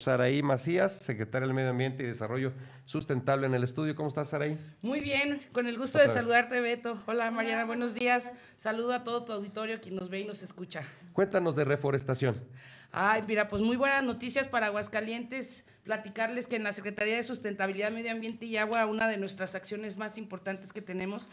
Saraí Macías, secretaria del Medio Ambiente y Desarrollo Sustentable en el estudio. ¿Cómo estás, Saraí? Muy bien, con el gusto de saludarte, Beto. Hola, Mariana, buenos días. Saludo a todo tu auditorio que nos ve y nos escucha. Cuéntanos de reforestación. Ay, mira, pues muy buenas noticias para Aguascalientes. Platicarles que en la Secretaría de Sustentabilidad, Medio Ambiente y Agua, una de nuestras acciones más importantes que tenemos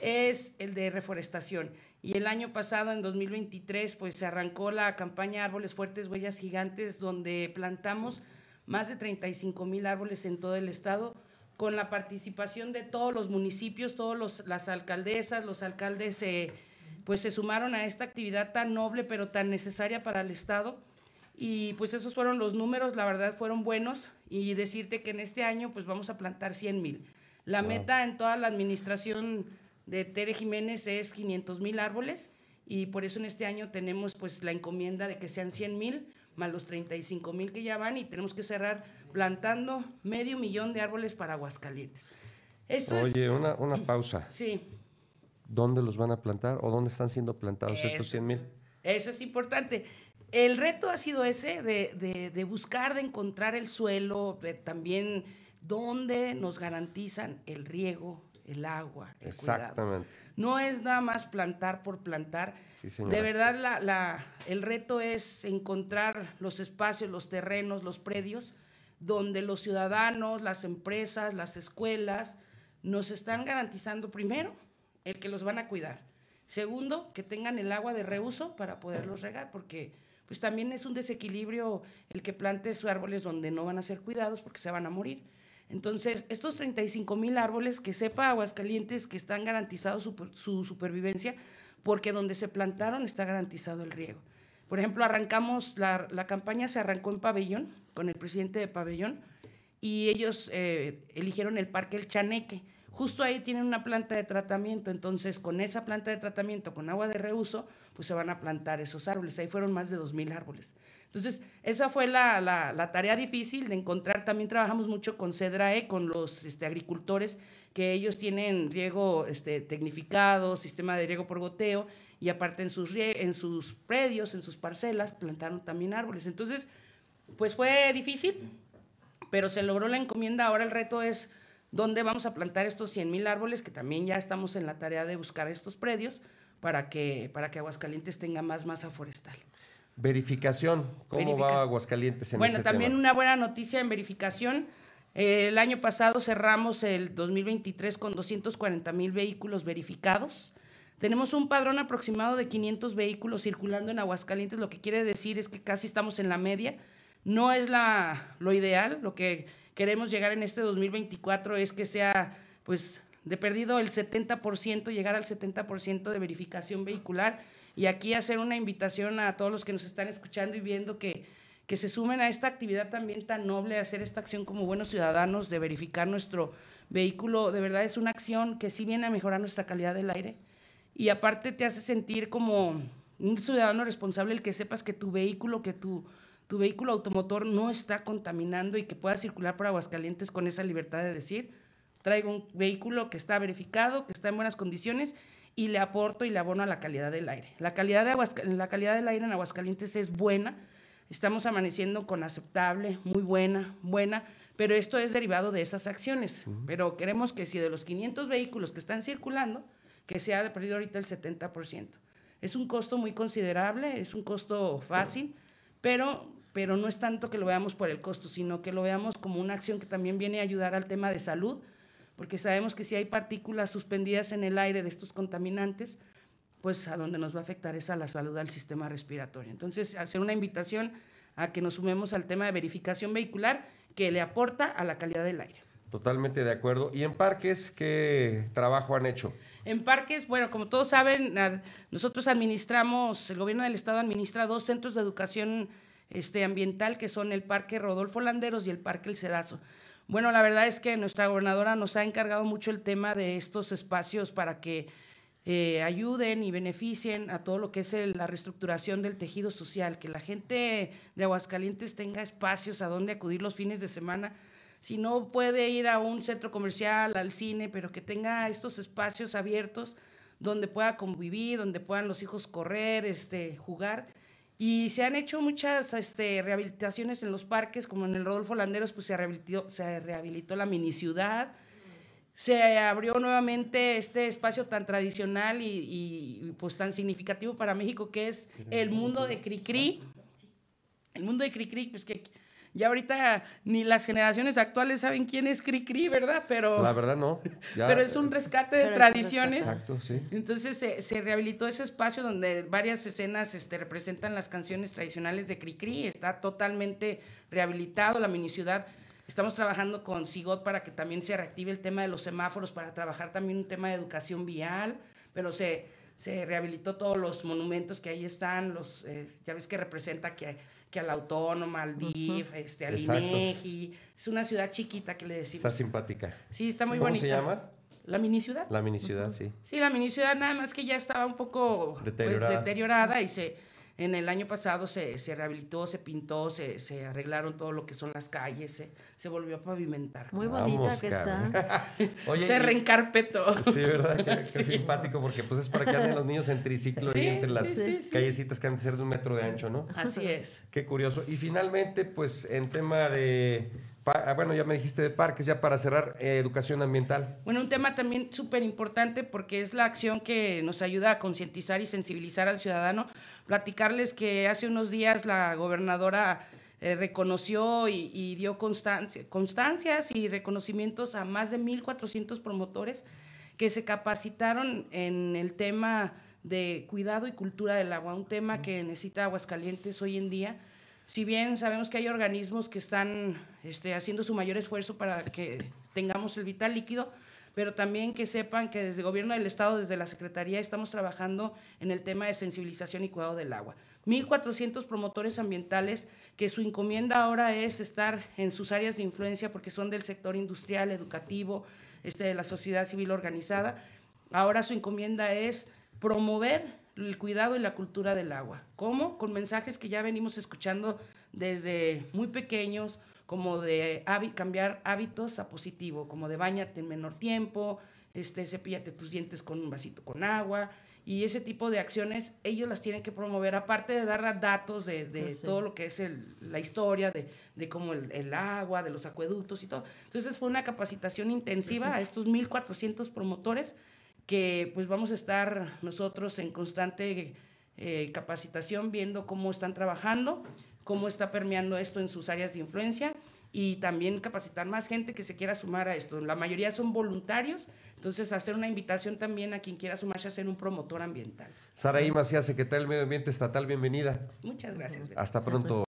es el de reforestación. Y el año pasado, en 2023, pues se arrancó la campaña Árboles Fuertes, Huellas Gigantes, donde plantamos más de 35 mil árboles en todo el estado, con la participación de todos los municipios, todas las alcaldesas, los alcaldes, pues se sumaron a esta actividad tan noble, pero tan necesaria para el estado. Y pues esos fueron los números, la verdad fueron buenos. Y decirte que en este año, pues vamos a plantar 100 mil. La meta en toda la administración de Tere Jiménez es 500 mil árboles y por eso en este año tenemos pues la encomienda de que sean 100 mil más los 35 mil que ya van y tenemos que cerrar plantando medio millón de árboles para Aguascalientes. Oye, una, pausa. Sí. ¿Dónde los van a plantar o dónde están siendo plantados estos 100 mil? Eso es importante. El reto ha sido ese de, buscar, de encontrar el suelo, también dónde nos garantizan el riego, el agua. Exactamente. No es nada más plantar por plantar. de verdad, la, el reto es encontrar los espacios, los terrenos, los predios, donde los ciudadanos, las empresas, las escuelas nos están garantizando primero el que los van a cuidar. Segundo, que tengan el agua de reuso para poderlos regar, porque pues también es un desequilibrio el que plantes árboles donde no van a ser cuidados porque se van a morir. Entonces, estos 35 mil árboles que sepa Aguascalientes que están garantizados su, supervivencia, porque donde se plantaron está garantizado el riego. Por ejemplo, arrancamos, la, campaña se arrancó en Pabellón, con el presidente de Pabellón, y ellos eh, eligieron el parque El Chaneque. Justo ahí tienen una planta de tratamiento, entonces con esa planta de tratamiento, con agua de reuso, pues se van a plantar esos árboles. Ahí fueron más de mil árboles. Entonces, esa fue la, tarea difícil de encontrar. También trabajamos mucho con CEDRAE, con los este, agricultores, que ellos tienen riego este, tecnificado, sistema de riego por goteo, y aparte en sus, en sus predios, en sus parcelas, plantaron también árboles. Entonces, pues fue difícil, pero se logró la encomienda. Ahora el reto es dónde vamos a plantar estos 100.000 mil árboles, que también ya estamos en la tarea de buscar estos predios para para que Aguascalientes tenga más masa forestal. Verificación, ¿cómo va Aguascalientes en Bueno, también una buena noticia en verificación. Eh, el año pasado cerramos el 2023 con 240 mil vehículos verificados. Tenemos un padrón aproximado de 500 vehículos circulando en Aguascalientes, lo que quiere decir es que casi estamos en la media. No es la, lo ideal, lo que queremos llegar en este 2024 es que sea, pues, de perdido el 70%, llegar al 70% de verificación vehicular y aquí hacer una invitación a todos los que nos están escuchando y viendo que, que se sumen a esta actividad también tan noble, hacer esta acción como buenos ciudadanos, de verificar nuestro vehículo. De verdad es una acción que sí viene a mejorar nuestra calidad del aire y aparte te hace sentir como un ciudadano responsable el que sepas que tu vehículo, que tu, tu vehículo automotor no está contaminando y que pueda circular por Aguascalientes con esa libertad de decir, traigo un vehículo que está verificado, que está en buenas condiciones y le aporto y le abono a la calidad del aire. La calidad, de la calidad del aire en Aguascalientes es buena, estamos amaneciendo con aceptable, muy buena, buena, pero esto es derivado de esas acciones. Pero queremos que si de los 500 vehículos que están circulando, que se ha perdido ahorita el 70%. Es un costo muy considerable, es un costo fácil, pero, pero no es tanto que lo veamos por el costo, sino que lo veamos como una acción que también viene a ayudar al tema de salud, porque sabemos que si hay partículas suspendidas en el aire de estos contaminantes, pues a donde nos va a afectar es a la salud al sistema respiratorio. Entonces, hacer una invitación a que nos sumemos al tema de verificación vehicular que le aporta a la calidad del aire. Totalmente de acuerdo. ¿Y en parques qué trabajo han hecho? En parques, bueno, como todos saben, nosotros administramos, el gobierno del estado administra dos centros de educación este, ambiental que son el Parque Rodolfo Landeros y el Parque El Cedazo. Bueno, la verdad es que nuestra gobernadora nos ha encargado mucho el tema de estos espacios para que eh, ayuden y beneficien a todo lo que es la reestructuración del tejido social, que la gente de Aguascalientes tenga espacios a donde acudir los fines de semana. Si no puede ir a un centro comercial, al cine, pero que tenga estos espacios abiertos donde pueda convivir, donde puedan los hijos correr, este, jugar y se han hecho muchas este, rehabilitaciones en los parques, como en el Rodolfo Landeros, pues se rehabilitó, se rehabilitó la mini ciudad, se abrió nuevamente este espacio tan tradicional y, y, pues tan significativo para México que es el mundo de Cricri. El mundo de Cricri, pues que ya ahorita ni las generaciones actuales saben quién es Cricri, ¿verdad? Pero. La verdad no. pero es un rescate de tradiciones. Exacto, sí. Entonces se, rehabilitó ese espacio donde varias escenas este, representan las canciones tradicionales de Cricri. Está totalmente rehabilitado la mini ciudad. Estamos trabajando con SIGOT para que también se reactive el tema de los semáforos, para trabajar también un tema de educación vial, pero se, se rehabilitó todos los monumentos que ahí están, los, ya ves que representa que que a la Autónoma, al DIF, este, al Exacto. E es una ciudad chiquita que le decimos. Está simpática. Sí, está muy bonita. ¿Cómo se llama? La mini ciudad. La mini ciudad, sí. Sí, la mini ciudad, nada más que ya estaba un poco pues, deteriorada y se en el año pasado se, se rehabilitó, se pintó, se, arreglaron todo lo que son las calles, se, volvió a pavimentar. Muy bonita que está. se reencarpetó. Sí, ¿verdad? Qué, simpático, porque pues es para que anden los niños en triciclo y entre las callecitas que han de ser de un metro de ancho, ¿no? Así es. Qué curioso. Y finalmente, pues en tema de Ah, bueno, ya me dijiste de parques, ya para cerrar, eh, educación ambiental. Bueno, un tema también súper importante porque es la acción que nos ayuda a concientizar y sensibilizar al ciudadano. Platicarles que hace unos días la gobernadora eh, reconoció y, dio constancias y reconocimientos a más de 1.400 promotores que se capacitaron en el tema de cuidado y cultura del agua, un tema que necesita Aguascalientes hoy en día si bien sabemos que hay organismos que están este, haciendo su mayor esfuerzo para que tengamos el vital líquido, pero también que sepan que desde el gobierno del estado, desde la Secretaría, estamos trabajando en el tema de sensibilización y cuidado del agua. 1.400 promotores ambientales que su encomienda ahora es estar en sus áreas de influencia porque son del sector industrial, educativo, este, de la sociedad civil organizada. Ahora su encomienda es promover el cuidado y la cultura del agua. ¿Cómo? Con mensajes que ya venimos escuchando desde muy pequeños, como de cambiar hábitos a positivo, como de bañarte en menor tiempo, este, tus dientes con un vasito con agua, y ese tipo de acciones ellos las tienen que promover, aparte de dar datos de, todo lo que es la historia, de, cómo el, el, agua, de los acueductos y todo. Entonces fue una capacitación intensiva a estos 1.400 promotores que pues vamos a estar nosotros en constante eh, capacitación viendo cómo están trabajando, cómo está permeando esto en sus áreas de influencia y también capacitar más gente que se quiera sumar a esto. La mayoría son voluntarios, entonces hacer una invitación también a quien quiera sumarse a ser un promotor ambiental. Saraí Macías, Secretaria del Medio Ambiente Estatal, bienvenida. Muchas gracias. Hasta pronto.